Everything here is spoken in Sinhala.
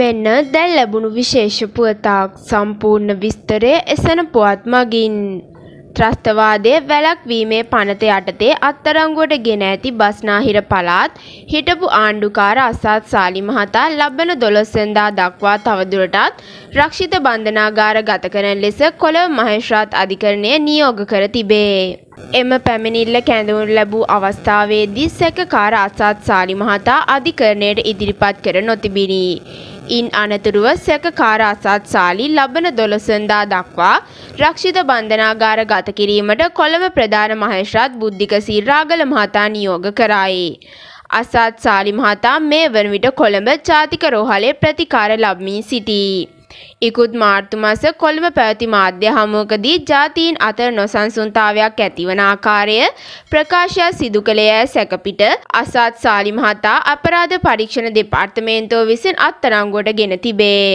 මෙන්න දැන් ලැබුණු විශේෂ පුවතක් සම්පූර්ණ විස්තරය එසන පුවත් මගින්. ත්‍රස්තවාදය වැළක්වීමේ පනත යටතේ අත්තරංගුවට ගෙන ඇති බස්නාහිර පළාත් හිටපු ආණ්ඩුකාර අසත් සාලි මහතා ලබන දොළොස්සෙන්දා දක්වා තවදුරටත් රක්ෂිත බන්ධනාගාර ගත කරන ලෙස කොළඹ මහේෂ්‍රාත් අධිකරණය නියෝග කර තිබේ. එම පැමිණිල්ල කැඳවුන් ලැබූ අවස්ථාවේදී සැකකාර අසත් සාලි මහතා අධිකරණයට ඉදිරිපත් කර නොතිබිණි. ඉන් අනතුරුව සැකකාර අසත්සාලි ලබන දොළසඳා දක්වා රක්ෂිත බන්ධනාගාර ගත කිරීමට කොළඹ ප්‍රධාන මහේෂ්‍රාත් බුද්ධික සිරාගල මහතා නියෝග කරායේ. අසත් සාලි මහතා මේ වන විට කොළඹ ජාතික රෝහලේ ප්‍රතිකාර ලබමින් සිටී. ඉකුත් මාර්තු මස කොළඹ පැවති මාධ්‍ය හමුවකදී ජාතීන් අතර නොසන්සුන්තාවයක් ඇතිවන ආකාරය ප්‍රකාශයක් සිදු කළේ ඇය සැකපිට අසත් සාලි මහතා අපරාධ පරීක්ෂණ දෙපාර්තමේන්තුව විසින් අත්තරංගුවට ගෙන තිබේ.